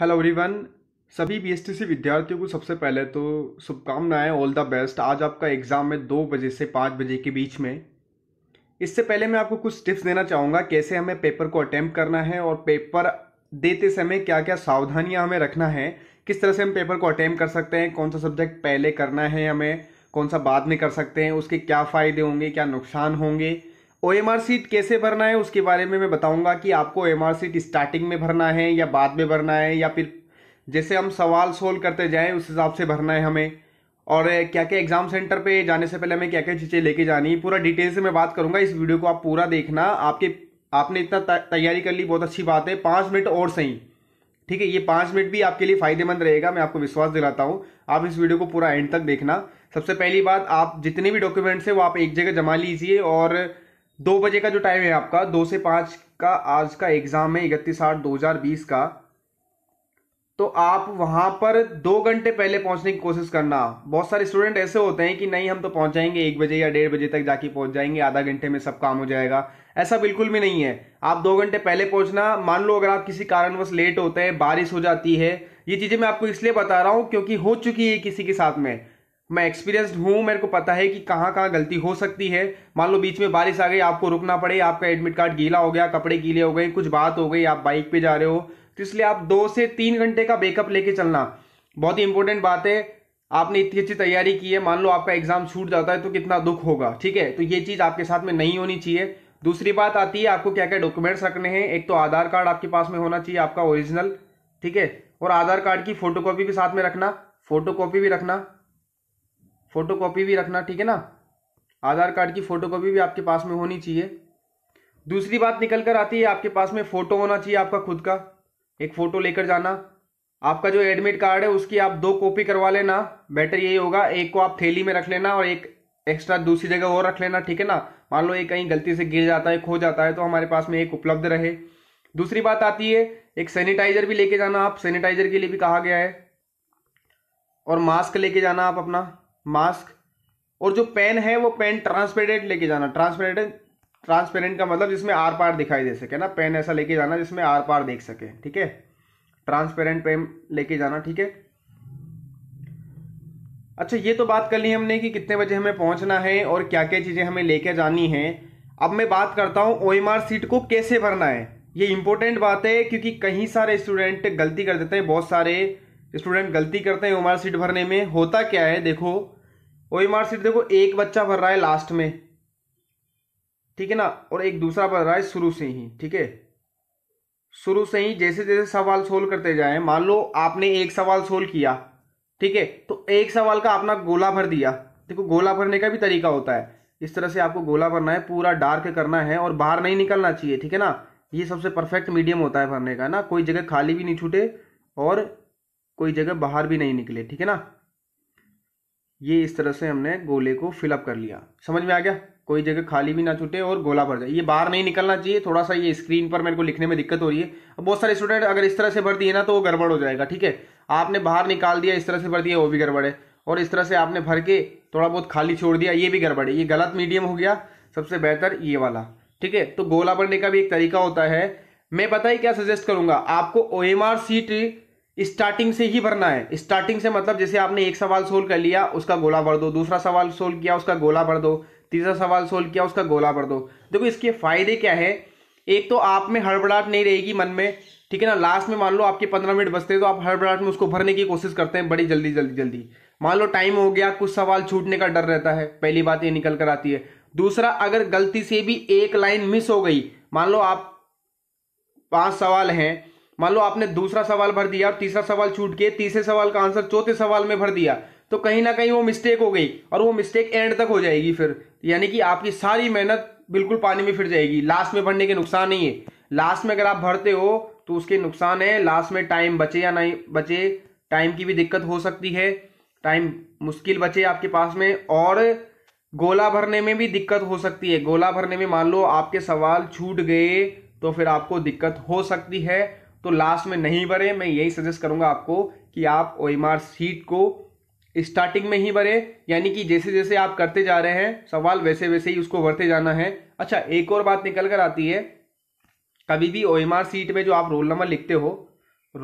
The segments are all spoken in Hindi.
हेलो एवरीवन सभी बीएसटीसी विद्यार्थियों को सबसे पहले तो शुभकामनाएं ऑल द बेस्ट आज आपका एग्ज़ाम है दो बजे से पाँच बजे के बीच में इससे पहले मैं आपको कुछ टिप्स देना चाहूँगा कैसे हमें पेपर को अटैम्प्ट करना है और पेपर देते समय क्या क्या सावधानियाँ हमें रखना है किस तरह से हम पेपर को अटैम्प्ट कर सकते हैं कौन सा सब्जेक्ट पहले करना है हमें कौन सा बाद में कर सकते हैं उसके क्या फ़ायदे होंगे क्या नुकसान होंगे ओ एम आर सीट कैसे भरना है उसके बारे में मैं बताऊंगा कि आपको O M R sheet starting में भरना है या बाद में भरना है या फिर जैसे हम सवाल सोल्व करते जाएं उस हिसाब से भरना है हमें और क्या क्या एग्ज़ाम सेंटर पे जाने से पहले हमें क्या क्या चीज़ें लेके जानी पूरा डिटेल से मैं बात करूंगा इस वीडियो को आप पूरा देखना आपके आपने इतना तैयारी कर ली बहुत अच्छी बात है पाँच मिनट और सही ठीक है ये पाँच मिनट भी आपके लिए फ़ायदेमंद रहेगा मैं आपको विश्वास दिलाता हूँ आप इस वीडियो को पूरा एंड तक देखना सबसे पहली बात आप जितने भी डॉक्यूमेंट्स हैं वो आप एक जगह जमा लीजिए और दो बजे का जो टाइम है आपका दो से पांच का आज का एग्ज़ाम है इकतीस आठ दो हज़ार बीस का तो आप वहां पर दो घंटे पहले पहुंचने की कोशिश करना बहुत सारे स्टूडेंट ऐसे होते हैं कि नहीं हम तो पहुंच जाएंगे एक बजे या डेढ़ बजे तक जाके पहुंच जाएंगे आधा घंटे में सब काम हो जाएगा ऐसा बिल्कुल भी नहीं है आप दो घंटे पहले पहुंचना मान लो अगर आप किसी कारणवश लेट होते हैं बारिश हो जाती है ये चीज़ें मैं आपको इसलिए बता रहा हूं क्योंकि हो चुकी है किसी के साथ में मैं एक्सपीरियंस्ड हूँ मेरे को पता है कि कहाँ कहाँ गलती हो सकती है मान लो बीच में बारिश आ गई आपको रुकना पड़े आपका एडमिट कार्ड गीला हो गया कपड़े गीले हो गए कुछ बात हो गई आप बाइक पे जा रहे हो तो इसलिए आप दो से तीन घंटे का बेकअप लेके चलना बहुत ही इंपॉर्टेंट बात है आपने इतनी अच्छी तैयारी की है मान लो आपका एग्जाम छूट जाता है तो कितना दुख होगा ठीक है तो ये चीज़ आपके साथ में नहीं होनी चाहिए दूसरी बात आती है आपको क्या क्या डॉक्यूमेंट्स रखने हैं एक तो आधार कार्ड आपके पास में होना चाहिए आपका ओरिजिनल ठीक है और आधार कार्ड की फोटोकॉपी भी साथ में रखना फोटोकॉपी भी रखना फ़ोटो कॉपी भी रखना ठीक है ना आधार कार्ड की फ़ोटो कॉपी भी आपके पास में होनी चाहिए दूसरी बात निकल कर आती है आपके पास में फ़ोटो होना चाहिए आपका खुद का एक फ़ोटो लेकर जाना आपका जो एडमिट कार्ड है उसकी आप दो कॉपी करवा लेना बेटर यही होगा एक को आप थैली में रख लेना और एक एक्स्ट्रा दूसरी जगह और रख लेना ठीक है ना मान लो ये कहीं गलती से गिर जाता है खो जाता है तो हमारे पास में एक उपलब्ध रहे दूसरी बात आती है एक सैनिटाइजर भी लेके जाना आप सैनिटाइजर के लिए भी कहा गया है और मास्क लेके जाना आप अपना मास्क और जो पेन है वो पेन ट्रांसपेरेंट लेके जाना ट्रांसपेरेंट ट्रांसपेरेंट का मतलब जिसमें आर पार दिखाई दे सके ना पेन ऐसा लेके जाना जिसमें आर पार देख सके ठीक है ट्रांसपेरेंट पेन लेके जाना ठीक है अच्छा ये तो बात कर ली हमने कि कितने बजे हमें पहुंचना है और क्या क्या चीज़ें हमें लेके जानी है अब मैं बात करता हूँ ओ एम आर सीट को कैसे भरना है ये इंपॉर्टेंट बात है क्योंकि कहीं सारे स्टूडेंट गलती कर देते हैं बहुत सारे स्टूडेंट गलती करते हैं ओ एम आर सीट भरने में होता क्या है देखो कोई मार्कशीट देखो एक बच्चा भर रहा है लास्ट में ठीक है ना और एक दूसरा भर रहा है शुरू से ही ठीक है शुरू से ही जैसे जैसे सवाल सोल्व करते जाए मान लो आपने एक सवाल सोल्व किया ठीक है तो एक सवाल का आपने गोला भर दिया देखो गोला भरने का भी तरीका होता है इस तरह से आपको गोला भरना है पूरा डार्क करना है और बाहर नहीं निकलना चाहिए ठीक है ना ये सबसे परफेक्ट मीडियम होता है भरने का ना कोई जगह खाली भी नहीं छूटे और कोई जगह बाहर भी नहीं निकले ठीक है ना ये इस तरह से हमने गोले को फिलअप कर लिया समझ में आ गया कोई जगह खाली भी ना छूटे और गोला भर जाए ये बाहर नहीं निकलना चाहिए थोड़ा सा ये स्क्रीन पर मेरे को लिखने में दिक्कत हो रही है अब बहुत सारे स्टूडेंट अगर इस तरह से भर दिए ना तो वो गड़बड़ हो जाएगा ठीक है आपने बाहर निकाल दिया इस तरह से भर दिया वो भी गड़बड़ है और इस तरह से आपने भर के थोड़ा बहुत खाली छोड़ दिया ये भी गड़बड़ है ये गलत मीडियम हो गया सबसे बेहतर ये वाला ठीक है तो गोला भरने का भी एक तरीका होता है मैं पता ही क्या सजेस्ट करूंगा आपको O M R sheet starting से ही भरना है स्टार्टिंग से मतलब जैसे आपने एक सवाल सोल्व कर लिया उसका गोला भर दो दूसरा सवाल सोल्व किया उसका गोला भर दो तीसरा सवाल सोल्व किया उसका गोला भर दो देखो इसके फायदे क्या है एक तो आप में हड़बड़ाहट नहीं रहेगी मन में ठीक है ना लास्ट में मान लो आपके पंद्रह मिनट बचते हैं तो आप हड़बड़ाहट में उसको भरने की कोशिश करते हैं बड़ी जल्दी जल्दी जल्दी मान लो टाइम हो गया कुछ सवाल छूटने का डर रहता है पहली बात ये निकल कर आती है दूसरा अगर गलती से भी एक लाइन मिस हो गई मान लो आप पांच सवाल हैं मान लो आपने दूसरा सवाल भर दिया और तीसरा सवाल छूट के तीसरे सवाल का आंसर चौथे सवाल में भर दिया तो कहीं ना कहीं वो मिस्टेक हो गई और वो मिस्टेक एंड तक हो जाएगी फिर यानी कि आपकी सारी मेहनत बिल्कुल पानी में फिर जाएगी लास्ट में भरने के नुकसान नहीं है लास्ट में अगर आप भरते हो तो उसके नुकसान है लास्ट में टाइम बचे या नहीं बचे टाइम की भी दिक्कत हो सकती है टाइम मुश्किल बचे आपके पास में और गोला भरने में भी दिक्कत हो सकती है गोला भरने में मान लो आपके सवाल छूट गए तो फिर आपको दिक्कत हो सकती है तो लास्ट में नहीं भरें मैं यही सजेस्ट करूंगा आपको कि आप ओ सीट को स्टार्टिंग में ही भरे यानी कि जैसे जैसे आप करते जा रहे हैं सवाल वैसे वैसे ही उसको भरते जाना है अच्छा एक और बात निकल कर आती है कभी भी ओ सीट में जो आप रोल नंबर लिखते हो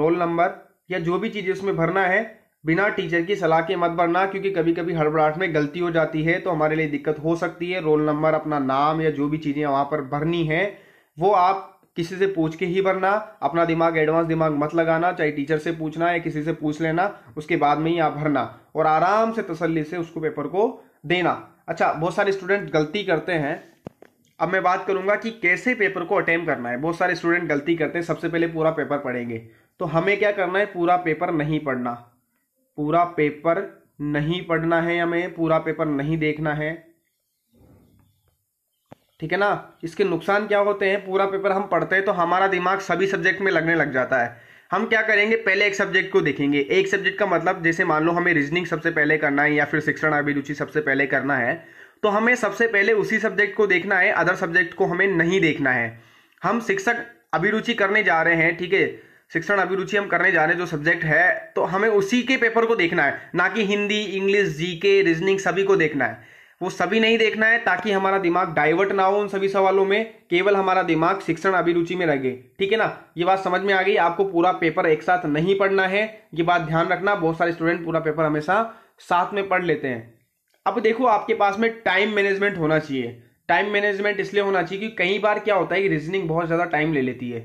रोल नंबर या जो भी चीज़ उसमें भरना है बिना टीचर की सलाह के मत भरना क्योंकि कभी कभी हड़बड़ाहट में गलती हो जाती है तो हमारे लिए दिक्कत हो सकती है रोल नंबर अपना नाम या जो भी चीज़ें वहाँ पर भरनी है वो आप किसी से पूछ के ही भरना अपना दिमाग एडवांस दिमाग मत लगाना चाहे टीचर से पूछना या किसी से पूछ लेना उसके बाद में ही आप भरना और आराम से तसल्ली से उसको पेपर को देना अच्छा बहुत सारे स्टूडेंट गलती करते हैं अब मैं बात करूंगा कि कैसे पेपर को अटेम्प करना है बहुत सारे स्टूडेंट गलती करते हैं सबसे पहले पूरा पेपर पढ़ेंगे तो हमें क्या करना है पूरा पेपर नहीं पढ़ना पूरा पेपर नहीं पढ़ना है हमें पूरा पेपर नहीं देखना है ठीक है ना इसके नुकसान क्या होते हैं पूरा पेपर हम पढ़ते हैं तो हमारा दिमाग सभी सब्जेक्ट में लगने लग जाता है हम क्या करेंगे पहले एक सब्जेक्ट को देखेंगे एक सब्जेक्ट का मतलब जैसे मान लो हमें रीजनिंग सबसे पहले करना है या फिर शिक्षण अभिरुचि सबसे पहले करना है तो हमें सबसे पहले उसी सब्जेक्ट को देखना है अदर सब्जेक्ट को हमें नहीं देखना है हम शिक्षक अभिरुचि करने जा रहे हैं ठीक है शिक्षण अभिरुचि हम करने जा रहे हैं जो सब्जेक्ट है तो हमें उसी के पेपर को देखना है ना कि हिंदी इंग्लिश जी के रीजनिंग सभी को देखना है वो सभी नहीं देखना है ताकि हमारा दिमाग डाइवर्ट ना हो उन सभी सवालों में केवल हमारा दिमाग शिक्षण अभिरुचि में रहे ठीक है ना ये बात समझ में आ गई आपको पूरा पेपर एक साथ नहीं पढ़ना है ये बात ध्यान रखना बहुत सारे स्टूडेंट पूरा पेपर हमेशा साथ में पढ़ लेते हैं अब देखो आपके पास में टाइम मैनेजमेंट होना चाहिए टाइम मैनेजमेंट इसलिए होना चाहिए क्योंकि कई बार क्या होता है कि रीजनिंग बहुत ज़्यादा टाइम ले लेती है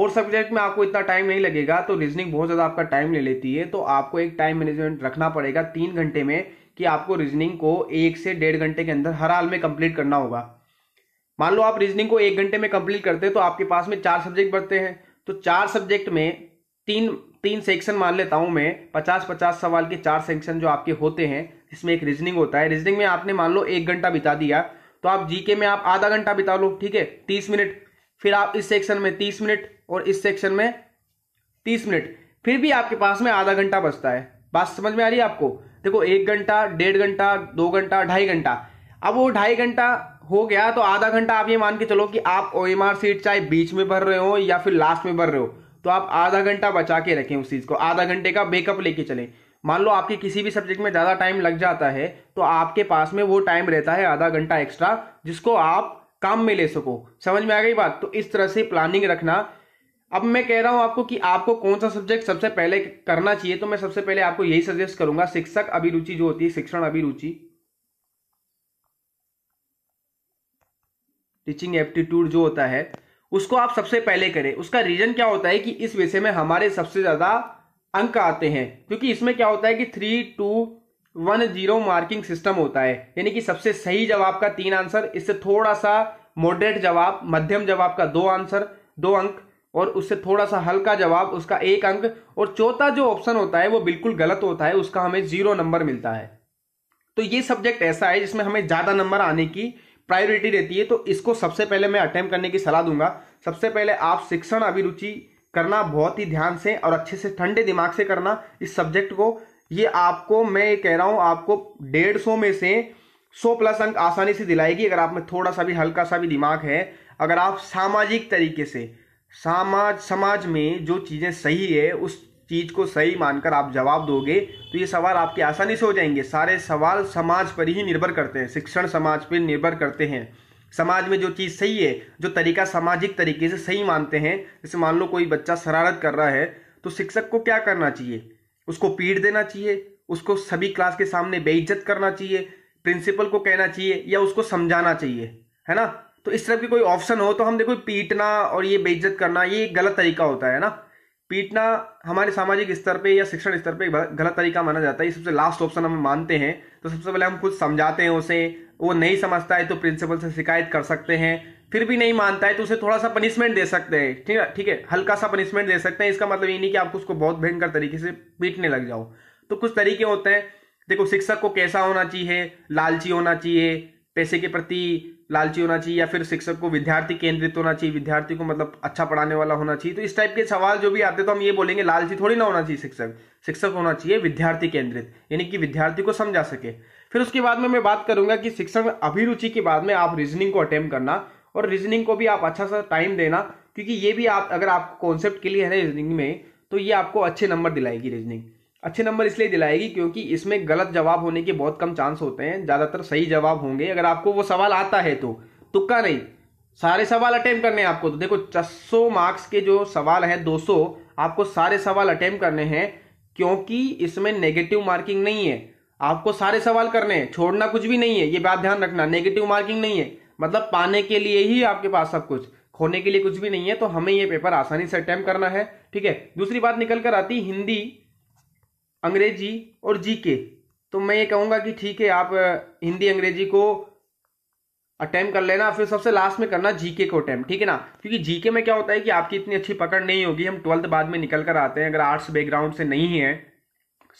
और सब्जेक्ट में आपको इतना टाइम नहीं लगेगा तो रीजनिंग बहुत ज़्यादा आपका टाइम ले लेती है तो आपको एक टाइम मैनेजमेंट रखना पड़ेगा तीन घंटे में कि आपको रीजनिंग को एक से डेढ़ घंटे के अंदर हर हाल में कंप्लीट करना होगा मान लो आप रीजनिंग को एक घंटे में कंप्लीट करते हैं तो आपके पास में चार सब्जेक्ट बढ़ते हैं तो चार सब्जेक्ट में तीन तीन सेक्शन मान लेता हूं मैं पचास पचास सवाल के चार सेक्शन जो आपके होते हैं इसमें एक रीजनिंग होता है रीजनिंग में आपने मान लो एक घंटा बिता दिया तो आप जीके में आप आधा घंटा बिता लो ठीक है तीस मिनट फिर आप इस सेक्शन में तीस मिनट और इस सेक्शन में तीस मिनट फिर भी आपके पास में आधा घंटा बचता है बात समझ में आ रही है आपको देखो एक घंटा डेढ़ घंटा दो घंटा ढाई घंटा अब वो ढाई घंटा हो गया तो आधा घंटा आप ये मान के चलो कि आप ओ एम आर सीट चाहे बीच में भर रहे हो या फिर लास्ट में भर रहे हो तो आप आधा घंटा बचा के रखें उस चीज़ को आधा घंटे का बेकअप लेके चलें मान लो आपके किसी भी सब्जेक्ट में ज़्यादा टाइम लग जाता है तो आपके पास में वो टाइम रहता है आधा घंटा एक्स्ट्रा जिसको आप काम में ले सको समझ में आ गई बात तो इस तरह से प्लानिंग रखना अब मैं कह रहा हूं आपको कि आपको कौन सा सब्जेक्ट सबसे पहले करना चाहिए तो मैं सबसे पहले आपको यही सजेस्ट करूंगा शिक्षक अभिरुचि जो होती है शिक्षण अभिरुचि टीचिंग एप्टीट्यूड जो होता है उसको आप सबसे पहले करें उसका रीजन क्या होता है कि इस विषय में हमारे सबसे ज्यादा अंक आते हैं क्योंकि इसमें क्या होता है कि three two one zero marking system होता है यानी कि सबसे सही जवाब का तीन आंसर इससे थोड़ा सा मॉडरेट जवाब मध्यम जवाब का दो आंसर दो अंक और उससे थोड़ा सा हल्का जवाब उसका एक अंक और चौथा जो ऑप्शन होता है वो बिल्कुल गलत होता है उसका हमें जीरो नंबर मिलता है तो ये सब्जेक्ट ऐसा है जिसमें हमें ज़्यादा नंबर आने की प्रायोरिटी रहती है तो इसको सबसे पहले मैं अटैम्प करने की सलाह दूंगा सबसे पहले आप शिक्षण अभिरुचि करना बहुत ही ध्यान से और अच्छे से ठंडे दिमाग से करना इस सब्जेक्ट को ये आपको मैं ये कह रहा हूँ आपको डेढ़ सौ में से सौ प्लस अंक आसानी से दिलाएगी अगर आप में थोड़ा सा भी हल्का सा भी दिमाग है अगर आप सामाजिक तरीके से समाज समाज में जो चीज़ें सही है उस चीज़ को सही मानकर आप जवाब दोगे तो ये सवाल आपके आसानी से हो जाएंगे सारे सवाल समाज पर ही निर्भर करते हैं शिक्षण समाज पर निर्भर करते हैं समाज में जो चीज़ सही है जो तरीका सामाजिक तरीके से सही मानते हैं जैसे मान लो कोई बच्चा शरारत कर रहा है तो शिक्षक को क्या करना चाहिए उसको पीट देना चाहिए उसको सभी क्लास के सामने बेइज्जत करना चाहिए प्रिंसिपल को कहना चाहिए या उसको समझाना चाहिए है ना तो इस तरह की कोई ऑप्शन हो तो हम देखो पीटना और ये बेइज्जत करना ये गलत तरीका होता है ना पीटना हमारे सामाजिक स्तर पे या शिक्षण स्तर पे गलत तरीका माना जाता है ये सबसे लास्ट ऑप्शन हम मानते हैं तो सबसे पहले हम खुद समझाते हैं उसे वो नहीं समझता है तो प्रिंसिपल से शिकायत कर सकते हैं फिर भी नहीं मानता है तो उसे थोड़ा सा पनिशमेंट दे सकते हैं ठीक है ठीक है हल्का सा पनिशमेंट दे सकते हैं इसका मतलब ये नहीं कि आप उसको बहुत भयंकर तरीके से पीटने लग जाओ तो कुछ तरीके होते हैं देखो शिक्षक को कैसा होना चाहिए लालची होना चाहिए पैसे के प्रति लालची होना चाहिए या फिर शिक्षक को विद्यार्थी केंद्रित होना चाहिए विद्यार्थी को मतलब अच्छा पढ़ाने वाला होना चाहिए तो इस टाइप के सवाल जो भी आते तो हम ये बोलेंगे लालची थोड़ी ना होना चाहिए शिक्षक शिक्षक होना चाहिए विद्यार्थी केंद्रित यानी कि विद्यार्थी को समझा सके फिर उसके बाद में मैं बात करूंगा कि शिक्षक अभिरुचि के बाद में आप रीजनिंग को अटेम्प करना और रीजनिंग को भी आप अच्छा सा टाइम देना क्योंकि ये भी आप अगर आपको कॉन्सेप्ट क्लियर है रीजनिंग में तो ये आपको अच्छे नंबर दिलाएगी रीजनिंग अच्छे नंबर इसलिए दिलाएगी क्योंकि इसमें गलत जवाब होने के बहुत कम चांस होते हैं ज़्यादातर सही जवाब होंगे अगर आपको वो सवाल आता है तो तुक्का नहीं सारे सवाल अटैम्प करने हैं आपको तो देखो छः मार्क्स के जो सवाल हैं 200 आपको सारे सवाल अटैम्प करने हैं क्योंकि इसमें नेगेटिव मार्किंग नहीं है आपको सारे सवाल करने हैं छोड़ना कुछ भी नहीं है ये बात ध्यान रखना नेगेटिव मार्किंग नहीं है मतलब पाने के लिए ही आपके पास सब कुछ खोने के लिए कुछ भी नहीं है तो हमें ये पेपर आसानी से अटैम्प करना है ठीक है दूसरी बात निकल कर आती हिंदी अंग्रेजी और जीके तो मैं ये कहूँगा कि ठीक है आप हिंदी अंग्रेजी को अटैम्प कर लेना फिर सबसे लास्ट में करना जीके को अटैम्प ठीक है ना क्योंकि जीके में क्या होता है कि आपकी इतनी अच्छी पकड़ नहीं होगी हम ट्वेल्थ बाद में निकल कर आते हैं अगर आर्ट्स बैकग्राउंड से नहीं है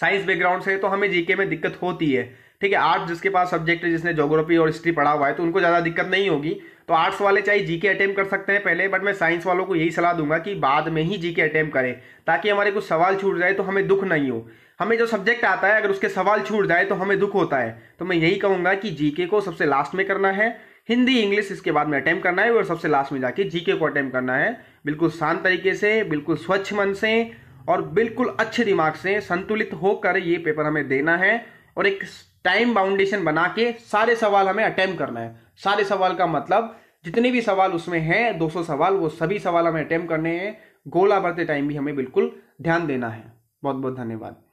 साइंस बैकग्राउंड से तो हमें जीके में दिक्कत होती है ठीक है आर्ट्स जिसके पास सब्जेक्ट है जिसने जोग्राफी और हिस्ट्री पढ़ा हुआ है तो उनको ज़्यादा दिक्कत नहीं होगी तो आर्ट्स वाले चाहे जीके अटैम्प कर सकते हैं पहले बट मैं साइंस वालों को यही सलाह दूंगा कि बाद में ही जीके अटैम्प्ट करें ताकि हमारे कुछ सवाल छूट जाए तो हमें दुख नहीं हो हमें जो सब्जेक्ट आता है अगर उसके सवाल छूट जाए तो हमें दुख होता है तो मैं यही कहूंगा कि जीके को सबसे लास्ट में करना है हिंदी इंग्लिश इसके बाद में अटैम्प करना है और सबसे लास्ट में जाके जीके को अटैम्प करना है बिल्कुल शांत तरीके से बिल्कुल स्वच्छ मन से और बिल्कुल अच्छे दिमाग से संतुलित होकर ये पेपर हमें देना है और एक टाइम बाउंडेशन बना के सारे सवाल हमें अटैम्प करना है सारे सवाल का मतलब जितने भी सवाल उसमें हैं 200 सवाल वो सभी सवाल हमें अटैम्प्ट करने हैं गोला भरते टाइम भी हमें बिल्कुल ध्यान देना है बहुत बहुत धन्यवाद